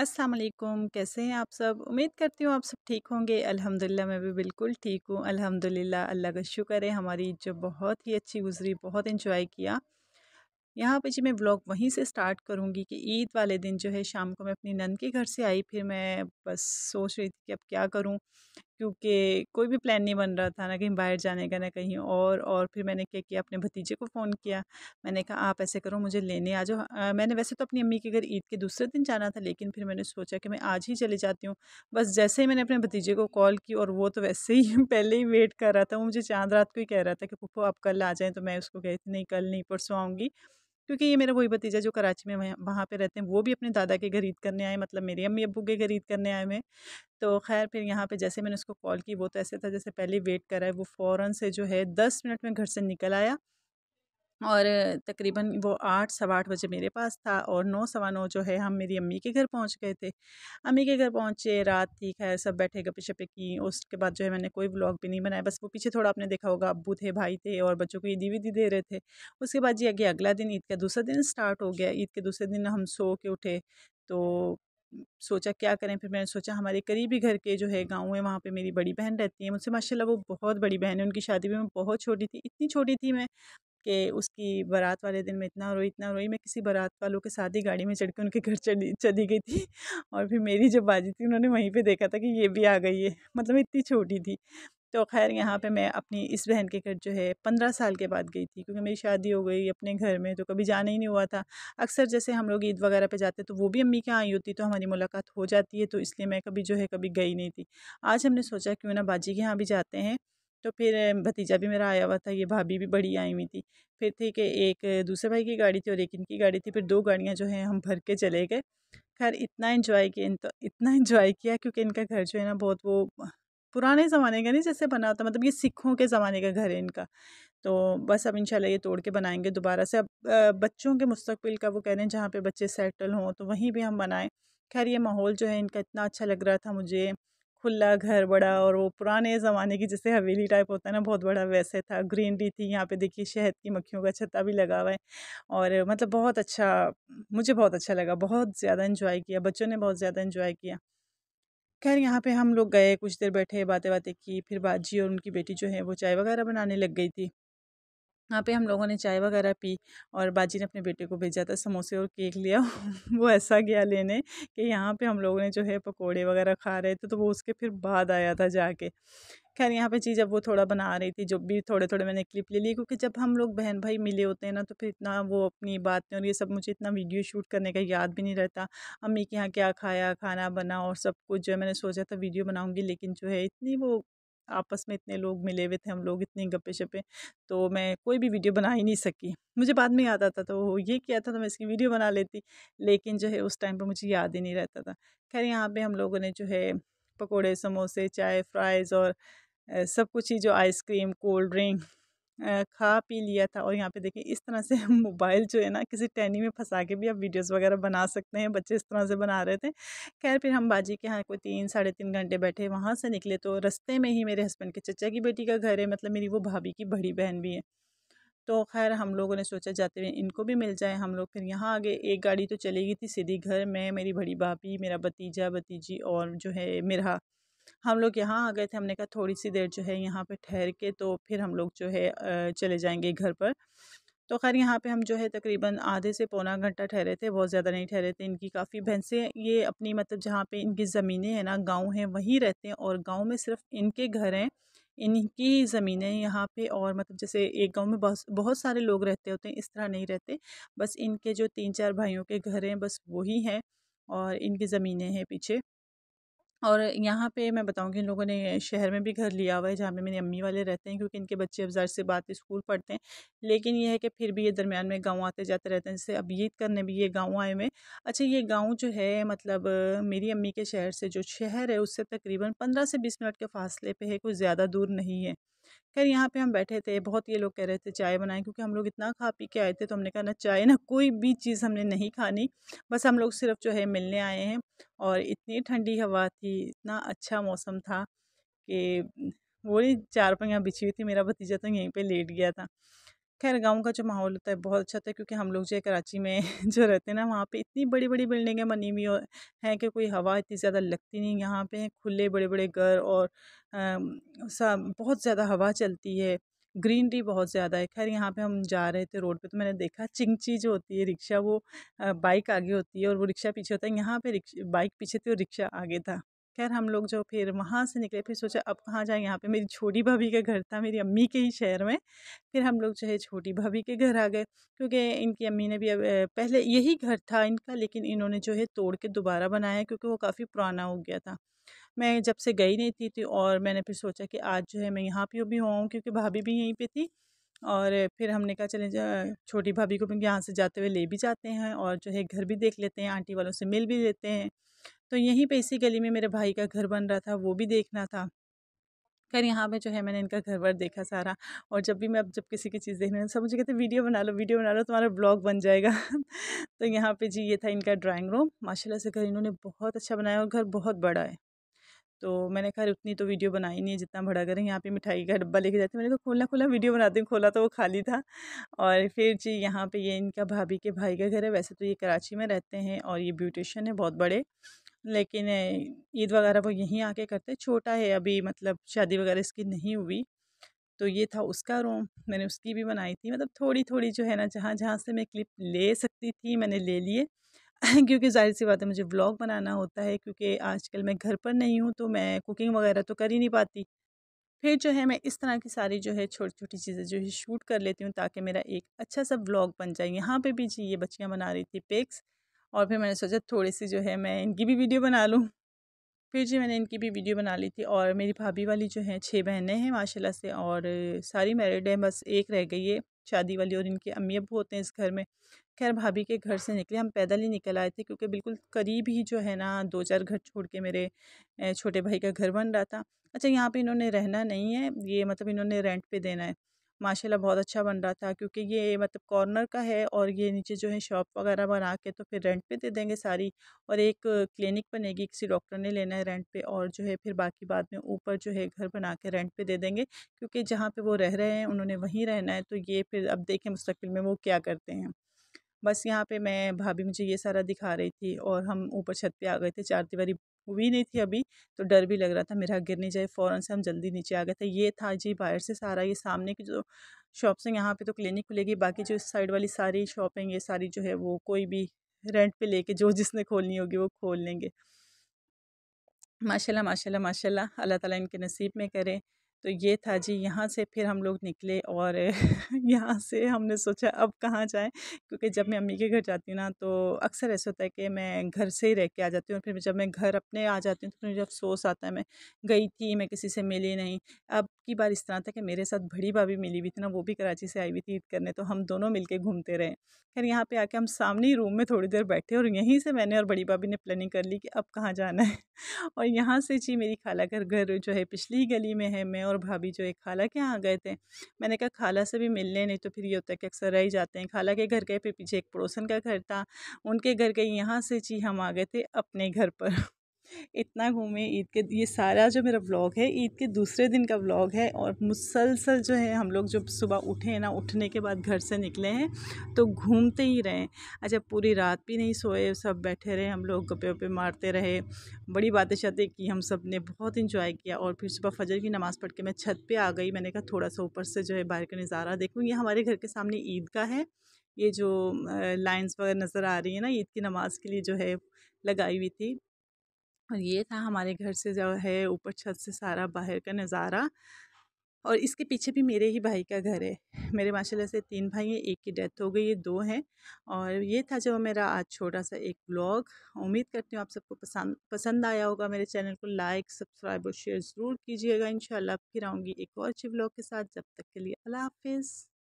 असलकुम कैसे हैं आप सब उम्मीद करती हूँ आप सब ठीक होंगे अल्हम्दुलिल्लाह मैं भी बिल्कुल ठीक हूँ अल्हम्दुलिल्लाह अल्लाह का शुक्र है हमारी जो बहुत ही अच्छी गुजरी बहुत इन्जॉय किया यहाँ पे जी मैं ब्लॉग वहीं से स्टार्ट करूँगी कि ईद वाले दिन जो है शाम को मैं अपनी नंद के घर से आई फिर मैं बस सोच रही थी कि अब क्या करूँ क्योंकि कोई भी प्लान नहीं बन रहा था ना कहीं बाहर जाने का ना कहीं और और फिर मैंने क्या किया अपने भतीजे को फ़ोन किया मैंने कहा आप ऐसे करो मुझे लेने आ जाओ मैंने वैसे तो अपनी अम्मी के घर ईद के दूसरे दिन जाना था लेकिन फिर मैंने सोचा कि मैं आज ही चले जाती हूँ बस जैसे ही मैंने अपने भतीजे को कॉल की और वो तो वैसे ही पहले ही वेट कर रहा था वो मुझे चांद रात को ही कह रहा था कि पुप्पो आप कल आ जाएँ तो मैं उसको कह रही थी नहीं कल नहीं परसों आऊँगी क्योंकि ये मेरा वही भतीजा जो कराची में वहाँ पे रहते हैं वो भी अपने दादा के खरीद करने आए मतलब मेरी अम्मी अबू के खरीद करने आए हुए तो खैर फिर यहाँ पे जैसे मैंने उसको कॉल की वो तो ऐसे था जैसे पहले वेट करा है वो फ़ौरन से जो है दस मिनट में घर से निकल आया और तकरीबन वो आठ सवा आठ बजे मेरे पास था और नौ सवा नौ जो है हम मेरी अम्मी के घर पहुंच गए थे अम्मी के घर पहुंचे रात थी खैर सब बैठे गप्पे शपे की उसके बाद जो है मैंने कोई ब्लॉग भी नहीं बनाया बस वो पीछे थोड़ा आपने देखा होगा अब्बू थे भाई थे और बच्चों को ईदी वीदी दे रहे थे उसके बाद जी आगे अगला दिन ईद का दूसरा दिन स्टार्ट हो गया ईद के दूसरे दिन हम सो के उठे तो सोचा क्या करें फिर मैंने सोचा हमारे करीबी घर के जो है गाँव है वहाँ पे मेरी बड़ी बहन रहती है मुझसे माशाल्लाह वो बहुत बड़ी बहन है उनकी शादी भी मैं बहुत छोटी थी इतनी छोटी थी मैं कि उसकी बारात वाले दिन मैं इतना रोई इतना रोई मैं किसी बारात वालों के साथ ही गाड़ी में चढ़ के उनके घर चली चली गई थी और फिर मेरी जब बाजी थी उन्होंने वहीं पे देखा था कि ये भी आ गई है मतलब इतनी छोटी थी तो खैर यहाँ पे मैं अपनी इस बहन के घर जो है पंद्रह साल के बाद गई थी क्योंकि मेरी शादी हो गई अपने घर में तो कभी जाना ही नहीं हुआ था अक्सर जैसे हम लोग ईद वगैरह पे जाते तो वो भी अम्मी के यहाँ आई होती तो हमारी मुलाकात हो जाती है तो इसलिए मैं कभी जो है कभी गई नहीं थी आज हमने सोचा क्यों ना बाजी के यहाँ भी जाते हैं तो फिर भतीजा भी मेरा आया हुआ था ये भाभी भी बड़ी आई हुई थी फिर थी कि एक दूसरे भाई की गाड़ी थी और एक इनकी गाड़ी थी फिर दो गाड़ियाँ जो हैं हम भर के चले गए खैर इतना इन्जॉय किया तो इतना इन्जॉय किया क्योंकि इनका घर जो है ना बहुत वो पुराने ज़माने का नहीं जैसे बना होता मतलब ये सिखों के ज़माने का घर है इनका तो बस अब इंशाल्लाह ये तोड़ के बनाएंगे दोबारा से अब बच्चों के मुस्तकबिल का वो कह रहे हैं जहाँ पे बच्चे सेटल हों तो वहीं भी हम बनाएं खैर ये माहौल जो है इनका इतना अच्छा लग रहा था मुझे खुला घर बड़ा और वो पुराने ज़माने की जैसे हवेली टाइप होता है ना बहुत बड़ा वैसे था ग्रीनरी थी यहाँ पे देखिए शहद की मक्खियों का छत्ता भी लगा हुआ है और मतलब बहुत अच्छा मुझे बहुत अच्छा लगा बहुत ज़्यादा इन्जॉय किया बच्चों ने बहुत ज़्यादा इन्जॉय किया खैर यहाँ पे हम लोग गए कुछ देर बैठे बातें बातें की फिर बाजी और उनकी बेटी जो है वो चाय वगैरह बनाने लग गई थी यहाँ पे हम लोगों ने चाय वगैरह पी और बाजी ने अपने बेटे को भेजा था समोसे और केक लिया वो ऐसा गया लेने कि यहाँ पे हम लोगों ने जो है पकोड़े वगैरह खा रहे थे तो वो उसके फिर बाद आया था जाके खैर यहाँ पे चीज़ अब वो थोड़ा बना रही थी जो भी थोड़े थोड़े मैंने क्लिप ले ली क्योंकि जब हम लोग बहन भाई मिले होते हैं ना तो फिर इतना वो अपनी बातें और ये सब मुझे इतना वीडियो शूट करने का याद भी नहीं रहता अम्मी के यहाँ क्या खाया खाना बना और सब कुछ जो है मैंने सोचा था वीडियो बनाऊँगी लेकिन जो है इतनी वो आपस में इतने लोग मिले हुए थे हम लोग इतने गप्पे शप्पे तो मैं कोई भी वीडियो बना ही नहीं सकी मुझे बाद में याद आता था वो ये किया था तो मैं इसकी वीडियो बना लेती लेकिन जो है उस टाइम पर मुझे याद ही नहीं रहता था खैर यहाँ पर हम लोगों ने जो है पकौड़े समोसे चाय फ्राइज़ और सब कुछ ही जो आइसक्रीम कोल्ड ड्रिंक खा पी लिया था और यहाँ पे देखिए इस तरह से हम मोबाइल जो है ना किसी टैनी में फंसा के भी आप वीडियोस वगैरह बना सकते हैं बच्चे इस तरह से बना रहे थे खैर फिर हम बाजी के यहाँ कोई तीन साढ़े तीन घंटे बैठे वहाँ से निकले तो रस्ते में ही मेरे हस्बैंड के चचा की बेटी का घर है मतलब मेरी वो भाभी की बड़ी बहन भी है तो खैर हम लोगों ने सोचा जाते हुए इनको भी मिल जाए हम लोग फिर यहाँ आगे एक गाड़ी तो चली गई थी सीधी घर में मेरी बड़ी भाभी मेरा भतीजा भतीजी और जो है मेरा हम लोग यहाँ आ गए थे हमने कहा थोड़ी सी देर जो है यहाँ पे ठहर के तो फिर हम लोग जो है चले जाएंगे घर पर तो खैर यहाँ पे हम जो है तकरीबन आधे से पौना घंटा ठहरे थे बहुत ज़्यादा नहीं ठहरे थे इनकी काफ़ी भैंसें ये अपनी मतलब जहाँ पे इनकी ज़मीनें हैं ना गाँव हैं वहीं रहते हैं और गाँव में सिर्फ इनके घर हैं इनकी ज़मीनें यहाँ पे और मतलब जैसे एक गांव में बहुत बहुत सारे लोग रहते होते हैं इस तरह नहीं रहते बस इनके जो तीन चार भाइयों के घर हैं बस वही हैं और इनकी ज़मीनें हैं पीछे और यहाँ पे मैं बताऊँगी इन लोगों ने शहर में भी घर लिया हुआ है जहाँ पे मेरी अम्मी वाले रहते हैं क्योंकि इनके बच्चे अब ज़ाहिर से बात स्कूल पढ़ते हैं लेकिन ये है कि फिर भी ये दरमियान में गाँव आते जाते रहते हैं जैसे अब ईद करने भी ये गाँव आए हुए अच्छा ये गाँव जो है मतलब मेरी अम्मी के शहर से जो शहर है उससे तकरीबन पंद्रह से बीस मिनट के फासले पर है कुछ ज़्यादा दूर नहीं है खैर यहाँ पे हम बैठे थे बहुत ये लोग कह रहे थे चाय बनाएं क्योंकि हम लोग इतना खा पी के आए थे तो हमने कहा ना चाय ना कोई भी चीज़ हमने नहीं खानी बस हम लोग सिर्फ जो है मिलने आए हैं और इतनी ठंडी हवा थी इतना अच्छा मौसम था कि वही चार पंखियाँ बिछी हुई थी मेरा भतीजा तो यहीं पर लेट गया था खैर गांव का जो माहौल होता है बहुत अच्छा होता है क्योंकि हम लोग जो है कराची में जो रहते हैं ना वहाँ पे इतनी बड़ी बड़ी बिल्डिंगें बनी हुई हैं कि कोई हवा इतनी ज़्यादा लगती नहीं यहाँ पे खुले बड़े बड़े घर और अम, सा बहुत ज़्यादा हवा चलती है ग्रीनरी बहुत ज़्यादा है खैर यहाँ पे हम जा रहे थे रोड पे तो मैंने देखा चिंगची जो होती है रिक्शा वो बाइक आगे होती है और वो रिक्शा पीछे होता है यहाँ पे बाइक पीछे थी और रिक्शा आगे था खैर हम लोग जो फिर वहाँ से निकले फिर सोचा अब कहाँ जाएँ यहाँ पे मेरी छोटी भाभी का घर था मेरी अम्मी के ही शहर में फिर हम लोग जो है छोटी भाभी के घर आ गए क्योंकि इनकी अम्मी ने भी अब पहले यही घर था इनका लेकिन इन्होंने जो है तोड़ के दोबारा बनाया क्योंकि वो काफ़ी पुराना हो गया था मैं जब से गई नहीं थी, थी तो और मैंने फिर सोचा कि आज जो है मैं यहाँ पे भी हूँ क्योंकि भाभी भी यहीं पर थी और फिर हमने कहा चले छोटी भाभी को भी यहाँ से जाते हुए ले भी जाते हैं और जो है घर भी देख लेते हैं आंटी वालों से मिल भी लेते हैं तो यहीं पे इसी गली में मेरे भाई का घर बन रहा था वो भी देखना था खैर यहाँ पे जो है मैंने इनका घर बार देखा सारा और जब भी मैं अब जब किसी की चीज़ देखने सब मुझे कहते वीडियो बना लो वीडियो बना लो तुम्हारा ब्लॉग बन जाएगा तो यहाँ पे जी ये था इनका ड्राइंग रूम माशाल्लाह से घर इन्होंने बहुत अच्छा बनाया और घर बहुत बड़ा है तो मैंने खैर उतनी तो वीडियो बनाई नहीं है जितना बड़ा करें यहाँ पर मिठाई का डब्बा लेके जाते मैंने कहा खोलना खोला वीडियो बनाते हैं खोला तो वो खाली था और फिर जी यहाँ पर ये इनका भाभी के भाई का घर है वैसे तो ये कराची में रहते हैं और ये ब्यूटिशन है बहुत बड़े लेकिन ईद वगैरह वो यहीं आके करते छोटा है अभी मतलब शादी वगैरह इसकी नहीं हुई तो ये था उसका रूम मैंने उसकी भी बनाई थी मतलब थोड़ी थोड़ी जो है ना जहाँ जहाँ से मैं क्लिप ले सकती थी मैंने ले लिए क्योंकि जाहिर सी बात है मुझे ब्लॉग बनाना होता है क्योंकि आजकल मैं घर पर नहीं हूँ तो मैं कुकिंग वगैरह तो कर ही नहीं पाती फिर जो है मैं इस तरह की सारी जो है छोटी छोटी चीज़ें जो है शूट कर लेती हूँ ताकि मेरा एक अच्छा सा ब्लॉग बन जाए यहाँ पे भी जी ये बच्चियाँ बना रही थी पेक्स और फिर मैंने सोचा थोड़ी सी जो है मैं इनकी भी वीडियो बना लूँ फिर जी मैंने इनकी भी वीडियो बना ली थी और मेरी भाभी वाली जो है छः बहनें हैं माशाल्लाह से और सारी मैरिड हैं बस एक रह गई है शादी वाली और इनके अम्मी अब होते हैं इस घर में खैर भाभी के घर से निकले हम पैदल ही निकल आए थे क्योंकि बिल्कुल करीब ही जो है ना दो चार घर छोड़ के मेरे छोटे भाई का घर बन रहा था अच्छा यहाँ पर इन्होंने रहना नहीं है ये मतलब इन्होंने रेंट पर देना है माशाल्लाह बहुत अच्छा बन रहा था क्योंकि ये मतलब कॉर्नर का है और ये नीचे जो है शॉप वगैरह बना के तो फिर रेंट पे दे देंगे सारी और एक क्लिनिक बनेगी किसी डॉक्टर ने लेना है रेंट पे और जो है फिर बाकी बाद में ऊपर जो है घर बना के रेंट पे दे देंगे क्योंकि जहाँ पर वो रह रहे हैं उन्होंने वहीं रहना है तो ये फिर अब देखें मुस्तकिल में वो क्या करते हैं बस यहाँ पे मैं भाभी मुझे ये सारा दिखा रही थी और हम ऊपर छत पे आ गए थे चार दीवारी हुई नहीं थी अभी तो डर भी लग रहा था मेरा गिर नहीं जाए फ़ौरन से हम जल्दी नीचे आ गए थे ये था जी बाहर से सारा ये सामने की जो शॉप्स हैं यहाँ पे तो क्लिनिक खुलेगी बाकी जो इस साइड वाली सारी शॉपिंग ये सारी जो है वो कोई भी रेंट पे लेके जो जिसने खोलनी होगी वो खोल लेंगे माशाल्लाह माशाल्लाह माशाल्लाह अल्लाह ताला इनके नसीब में करे तो ये था जी यहाँ से फिर हम लोग निकले और यहाँ से हमने सोचा अब कहाँ जाएं क्योंकि जब मैं अम्मी के घर जाती हूँ ना तो अक्सर ऐसा होता है कि मैं घर से ही रह के आ जाती हूँ फिर जब मैं घर अपने आ जाती हूँ तो मुझे अफसोस आता है मैं गई थी मैं किसी से मिली नहीं अब की बार इस तरह था कि मेरे साथ बड़ी भाभी मिली हुई थी ना वो भी कराची से आई हुई थी ईद करने तो हम दोनों मिल घूमते रहे खैर यहाँ पर आके हम सामने ही रूम में थोड़ी देर बैठे और यहीं से मैंने और बड़ी भाभी ने प्लानिंग कर ली कि अब कहाँ जाना है और यहाँ से जी मेरी खाला घर घर जो है पिछली गली में है मैं और भाभी जो एक खाला के यहाँ गए थे मैंने कहा खाला से भी मिलने नहीं तो फिर ये होता है कि अक्सर रह जाते हैं खाला के घर गए फिर पीछे एक पड़ोसन का घर था उनके घर गए यहाँ से जी हम आ गए थे अपने घर पर इतना घूमे ईद के ये सारा जो मेरा ब्लॉग है ईद के दूसरे दिन का व्लॉग है और मुसलसल जो है हम लोग जब सुबह उठे हैं ना उठने के बाद घर से निकले हैं तो घूमते ही रहे अच्छा पूरी रात भी नहीं सोए सब बैठे रहे हम लोग गप्पे वप्पे मारते रहे बड़ी बातें शातें की हम सब ने बहुत इंजॉय किया और फिर सुबह फजर की नमाज़ पढ़ के मैं छत पर आ गई मैंने कहा थोड़ा सा ऊपर से जो है बाहर का नज़ारा देखूँ ये हमारे घर के सामने ईद का है ये जो लाइन्स वगैरह नज़र आ रही है ना ईद की नमाज़ के लिए जो है लगाई हुई थी और ये था हमारे घर से जो है ऊपर छत से सारा बाहर का नज़ारा और इसके पीछे भी मेरे ही भाई का घर है मेरे माशाल्लाह से तीन भाई हैं एक की डेथ हो गई ये दो हैं और ये था जो मेरा आज छोटा सा एक ब्लॉग उम्मीद करती हूँ आप सबको पसंद पसंद आया होगा मेरे चैनल को लाइक सब्सक्राइब और शेयर ज़रूर कीजिएगा इन फिर आऊँगी एक और अच्छे ब्लॉग के साथ जब तक के लिए अल्लाह हाफिज़